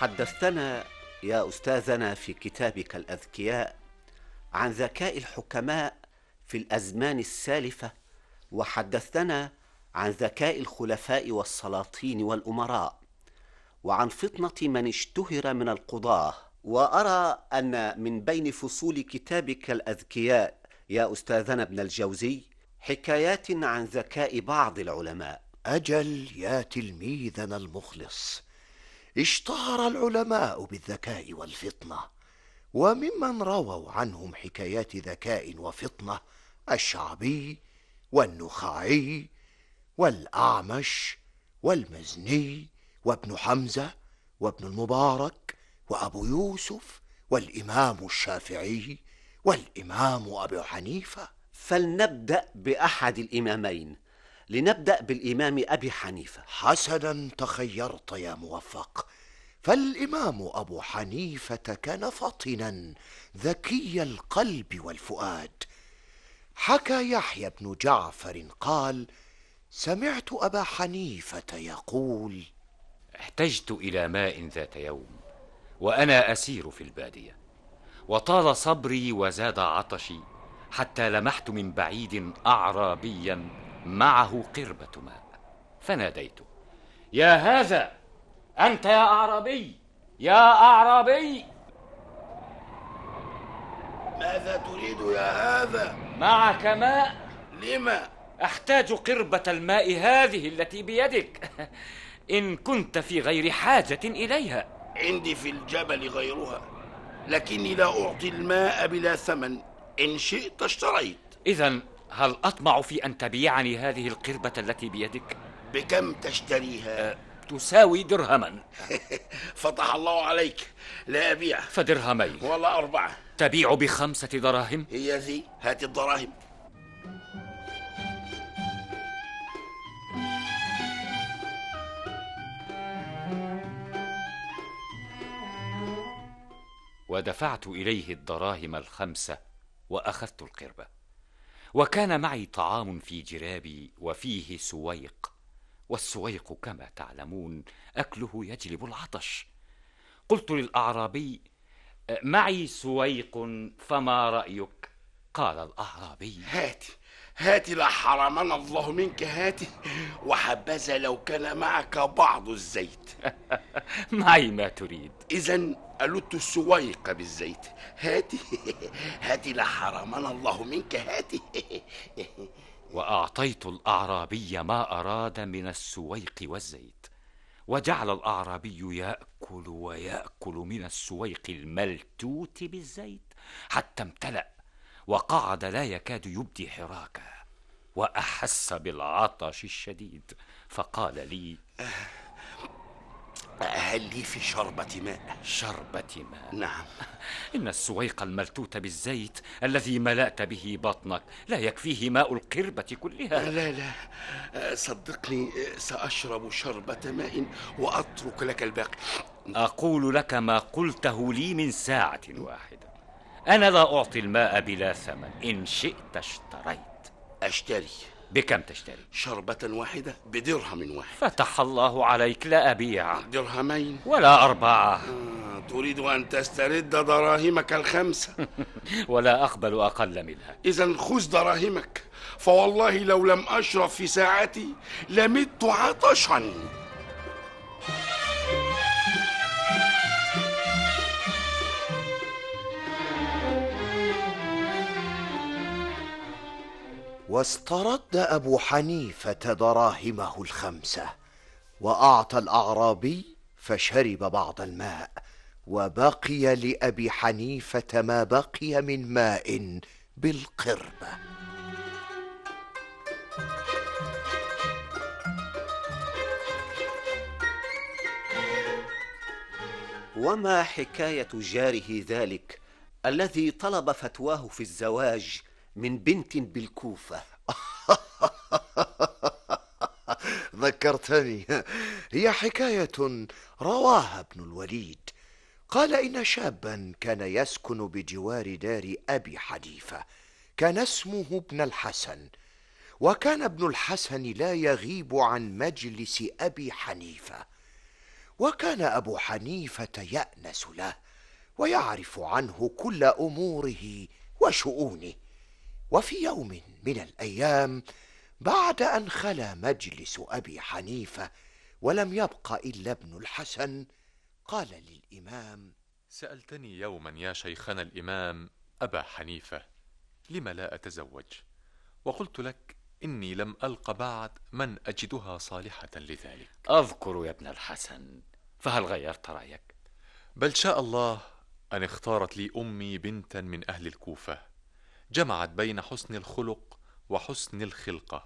حدثتنا يا استاذنا في كتابك الاذكياء عن ذكاء الحكماء في الازمان السالفه وحدثتنا عن ذكاء الخلفاء والسلاطين والامراء وعن فطنه من اشتهر من القضاه وارى ان من بين فصول كتابك الاذكياء يا استاذنا ابن الجوزي حكايات عن ذكاء بعض العلماء اجل يا تلميذنا المخلص اشتهر العلماء بالذكاء والفطنه وممن رووا عنهم حكايات ذكاء وفطنه الشعبي والنخاعي والاعمش والمزني وابن حمزه وابن المبارك وابو يوسف والامام الشافعي والامام ابو حنيفه فلنبدا باحد الامامين لنبدأ بالإمام أبي حنيفة حسنا تخيرت يا موفق فالإمام أبو حنيفة كان فطنا ذكي القلب والفؤاد حكى يحيى بن جعفر قال سمعت أبا حنيفة يقول احتجت إلى ماء ذات يوم وأنا أسير في البادية وطال صبري وزاد عطشي حتى لمحت من بعيد أعرابيا معه قربة ماء فناديته يا هذا أنت يا أعرابي يا أعرابي ماذا تريد يا هذا؟ معك ماء لما؟ أحتاج قربة الماء هذه التي بيدك إن كنت في غير حاجة إليها عندي في الجبل غيرها لكني لا أعطي الماء بلا ثمن إن شئت اشتريت إذا هل أطمع في أن تبيعني هذه القربة التي بيدك؟ بكم تشتريها؟ أه تساوي درهما فتح الله عليك لا أبيع فدرهمين ولا أربعة تبيع بخمسة دراهم؟ هي ذي هات الدراهم ودفعت إليه الدراهم الخمسة وأخذت القربة وكان معي طعام في جرابي وفيه سويق والسويق كما تعلمون اكله يجلب العطش قلت للاعرابي معي سويق فما رايك قال الاعرابي هاتي هاتي لا حرمنا الله منك هاتي وحبذا لو كان معك بعض الزيت معي ما تريد إذا ألت السويق بالزيت هاتي هاتي لا حرمنا الله منك هاتي وأعطيت الأعرابي ما أراد من السويق والزيت وجعل الأعرابي يأكل ويأكل من السويق الملتوت بالزيت حتى امتلأ وقعد لا يكاد يبدي حراكه واحس بالعطش الشديد فقال لي هل لي في شربة ماء؟ شربة ماء؟ نعم إن السويق الملتوت بالزيت الذي ملأت به بطنك لا يكفيه ماء القربة كلها لا لا صدقني سأشرب شربة ماء وأترك لك الباقي أقول لك ما قلته لي من ساعة واحدة أنا لا أعطي الماء بلا ثمن إن شئت اشتريت أشتري بكم تشتري؟ شربة واحدة بدرهم واحد فتح الله عليك لا أبيع درهمين ولا أربعة آه، تريد أن تسترد دراهمك الخمسة ولا أقبل أقل منها إذا خذ دراهمك فوالله لو لم أشرب في ساعتي لمت عطشا واسترد ابو حنيفه دراهمه الخمسه واعطى الاعرابي فشرب بعض الماء وبقي لابي حنيفه ما بقي من ماء بالقربه وما حكايه جاره ذلك الذي طلب فتواه في الزواج من بنت بالكوفة ذكرتني هي حكاية رواها ابن الوليد قال إن شابا كان يسكن بجوار دار أبي حنيفة كان اسمه ابن الحسن وكان ابن الحسن لا يغيب عن مجلس أبي حنيفة وكان أبو حنيفة يأنس له ويعرف عنه كل أموره وشؤونه وفي يوم من الأيام بعد أن خلا مجلس أبي حنيفة ولم يبق إلا ابن الحسن قال للإمام سألتني يوما يا شيخنا الإمام أبا حنيفة لم لا أتزوج وقلت لك إني لم ألق بعد من أجدها صالحة لذلك أذكر يا ابن الحسن فهل غيرت رأيك؟ بل شاء الله أن اختارت لي أمي بنتا من أهل الكوفة جمعت بين حسن الخلق وحسن الخلقه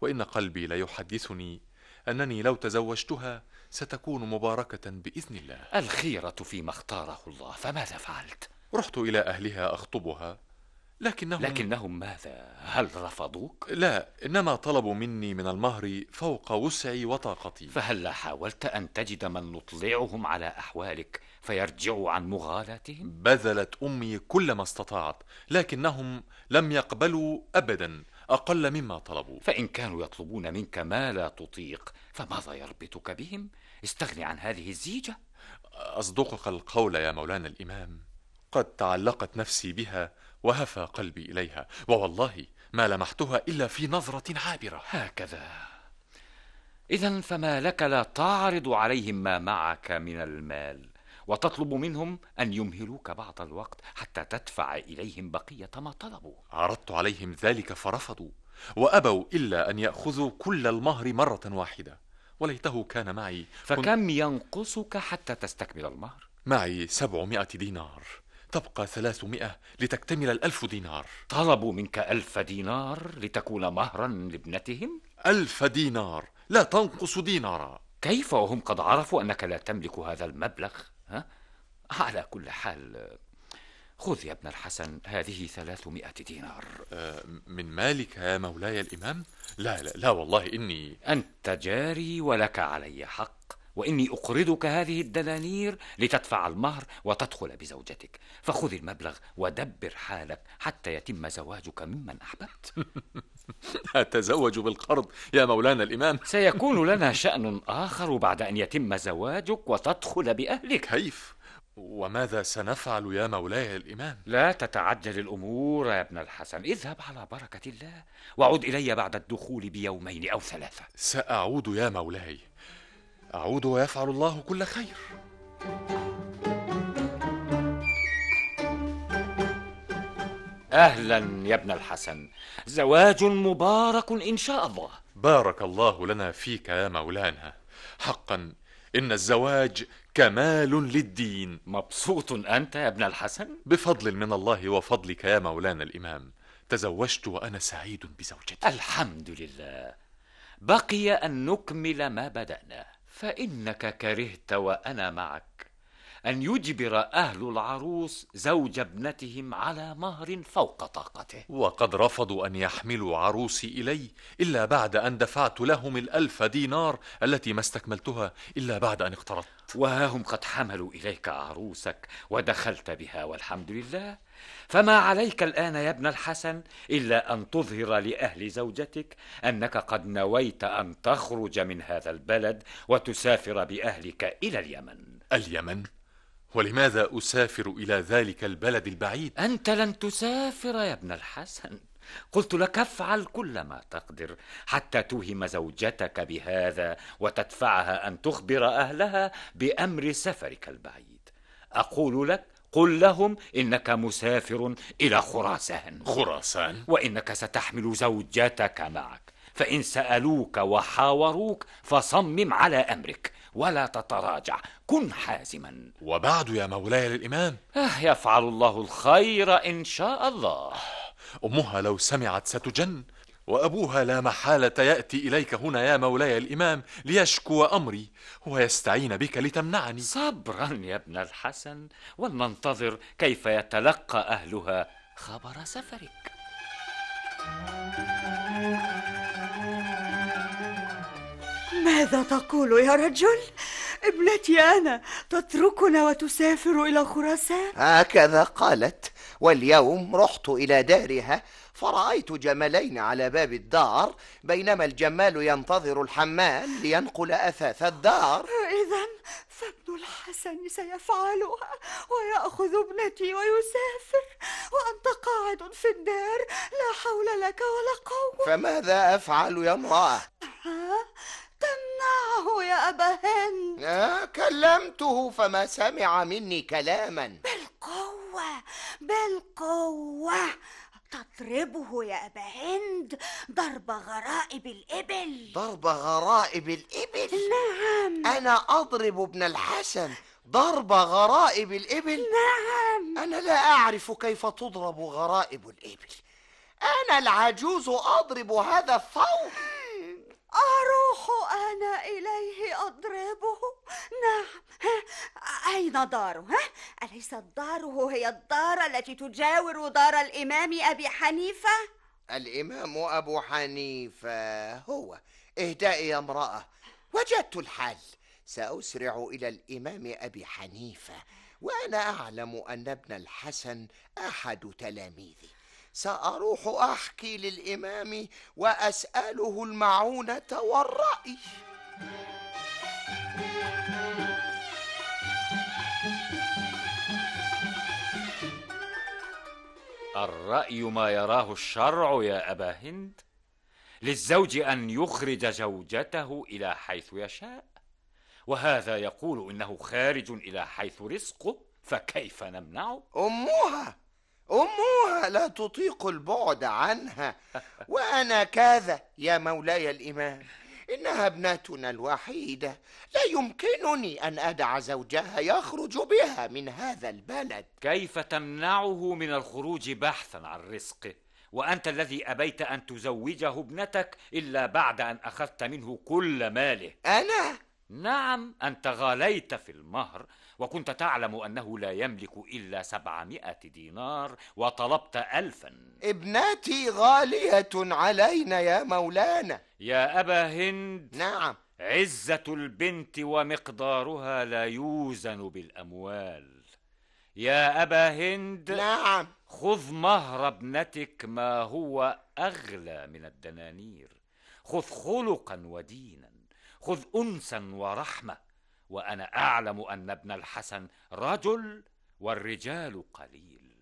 وان قلبي ليحدثني انني لو تزوجتها ستكون مباركه باذن الله الخيره فيما اختاره الله فماذا فعلت رحت الى اهلها اخطبها لكنهم لكنهم ماذا؟ هل رفضوك؟ لا، إنما طلبوا مني من المهر فوق وسعي وطاقتي فهل لا حاولت أن تجد من نطلعهم على أحوالك فيرجعوا عن مغالاتهم؟ بذلت أمي كل ما استطاعت، لكنهم لم يقبلوا أبدا أقل مما طلبوا فإن كانوا يطلبون منك ما لا تطيق فماذا يربطك بهم؟ استغني عن هذه الزيجة أصدقك القول يا مولانا الإمام قد تعلقت نفسي بها وهفى قلبي إليها ووالله ما لمحتها إلا في نظرة عابرة هكذا إذا فما لك لا تعرض عليهم ما معك من المال وتطلب منهم أن يمهلوك بعض الوقت حتى تدفع إليهم بقية ما طلبوا عرضت عليهم ذلك فرفضوا وأبوا إلا أن يأخذوا كل المهر مرة واحدة وليته كان معي فكم ينقصك حتى تستكمل المهر؟ معي سبعمائة دينار تبقى ثلاثمائة لتكتمل الألف دينار طلبوا منك ألف دينار لتكون مهرا لابنتهم؟ ألف دينار لا تنقص دينارا كيف وهم قد عرفوا أنك لا تملك هذا المبلغ؟ ها؟ على كل حال خذ يا ابن الحسن هذه ثلاثمائة دينار أه من مالك يا مولاي الإمام؟ لا لا لا والله إني أنت جاري ولك علي حق واني اقرضك هذه الدنانير لتدفع المهر وتدخل بزوجتك فخذ المبلغ ودبر حالك حتى يتم زواجك ممن احببت اتزوج بالقرض يا مولانا الامام سيكون لنا شان اخر بعد ان يتم زواجك وتدخل باهلك كيف وماذا سنفعل يا مولاي الامام لا تتعجل الامور يا ابن الحسن اذهب على بركه الله وعد الي بعد الدخول بيومين او ثلاثه ساعود يا مولاي أعود ويفعل الله كل خير أهلا يا ابن الحسن زواج مبارك إن شاء الله بارك الله لنا فيك يا مولانا حقا إن الزواج كمال للدين مبسوط أنت يا ابن الحسن؟ بفضل من الله وفضلك يا مولانا الإمام تزوجت وأنا سعيد بزوجتي الحمد لله بقي أن نكمل ما بدأناه فانك كرهت وانا معك ان يجبر اهل العروس زوج ابنتهم على مهر فوق طاقته وقد رفضوا ان يحملوا عروسي الي الا بعد ان دفعت لهم الالف دينار التي ما استكملتها الا بعد ان اقترضت وها هم قد حملوا اليك عروسك ودخلت بها والحمد لله فما عليك الان يا ابن الحسن الا ان تظهر لاهل زوجتك انك قد نويت ان تخرج من هذا البلد وتسافر باهلك الى اليمن اليمن ولماذا اسافر الى ذلك البلد البعيد انت لن تسافر يا ابن الحسن قلت لك افعل كل ما تقدر حتى توهم زوجتك بهذا وتدفعها ان تخبر اهلها بامر سفرك البعيد اقول لك قل لهم إنك مسافر إلى خراسان خراسان وإنك ستحمل زوجتك معك فإن سألوك وحاوروك فصمم على أمرك ولا تتراجع كن حازما وبعد يا مولاي الإمام آه يفعل الله الخير إن شاء الله أمها لو سمعت ستجن وأبوها لا محالة يأتي إليك هنا يا مولاي الإمام ليشكو أمري ويستعين بك لتمنعني صبرا يا ابن الحسن ولننتظر كيف يتلقى أهلها خبر سفرك ماذا تقول يا رجل؟ ابنتي أنا تتركنا وتسافر إلى خراسان هكذا قالت واليوم رحت إلى دارها فرأيت جملين على باب الدار بينما الجمال ينتظر الحمال لينقل أثاث الدار إذا فابن الحسن سيفعلها ويأخذ ابنتي ويسافر وأنت قاعد في الدار لا حول لك ولا قوة فماذا أفعل يا امرأة؟ تمنعه يا أبا هند آه كلمته فما سمع مني كلاما بالقوة بالقوة تضربه يا أبا هند ضرب غرائب الإبل ضرب غرائب الإبل نعم أنا أضرب ابن الحسن ضرب غرائب الإبل نعم أنا لا أعرف كيف تضرب غرائب الإبل أنا العجوز أضرب هذا الثور أروح أنا إليه أضربه نعم أين داره ها؟ أليست داره هي الدار التي تجاور دار الإمام أبي حنيفة؟ الإمام أبو حنيفة هو اهدأي يا امرأة وجدت الحل سأسرع إلى الإمام أبي حنيفة وأنا أعلم أن ابن الحسن أحد تلاميذي سأروح أحكي للإمام وأسأله المعونة والرأي الرأي ما يراه الشرع يا أبا هند للزوج أن يخرج زوجته إلى حيث يشاء وهذا يقول إنه خارج إلى حيث رزقه فكيف نمنعه؟ أمها أمها لا تطيق البعد عنها وأنا كذا يا مولاي الإمام إنها ابنتنا الوحيدة لا يمكنني أن أدع زوجها يخرج بها من هذا البلد كيف تمنعه من الخروج بحثا عن رزقه وأنت الذي أبيت أن تزوجه ابنتك إلا بعد أن أخذت منه كل ماله أنا نعم أنت غاليت في المهر وكنت تعلم أنه لا يملك إلا سبعمائة دينار وطلبت ألفا ابنتي غالية علينا يا مولانا يا أبا هند نعم عزة البنت ومقدارها لا يوزن بالأموال يا أبا هند نعم خذ مهر ابنتك ما هو أغلى من الدنانير خذ خلقا ودينا خذ انسا ورحمه وانا اعلم ان ابن الحسن رجل والرجال قليل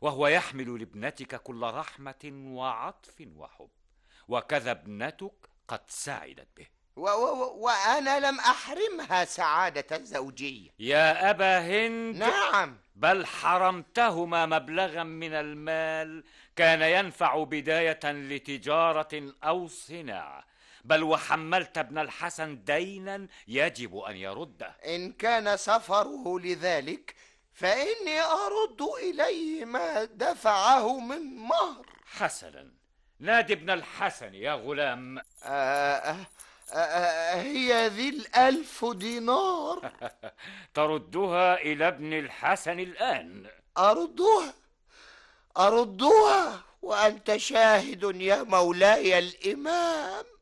وهو يحمل لابنتك كل رحمه وعطف وحب وكذا ابنتك قد سعدت به و و وانا لم احرمها سعاده الزوجيه يا ابا هند نعم بل حرمتهما مبلغا من المال كان ينفع بدايه لتجاره او صناعه بل وحملت ابن الحسن دينا يجب أن يرده إن كان سفره لذلك فإني أرد إليه ما دفعه من مهر حسنا نادي ابن الحسن يا غلام آه، آه، آه، هي ذي الألف دينار تردها إلى ابن الحسن الآن أردها أردها وأنت شاهد يا مولاي الإمام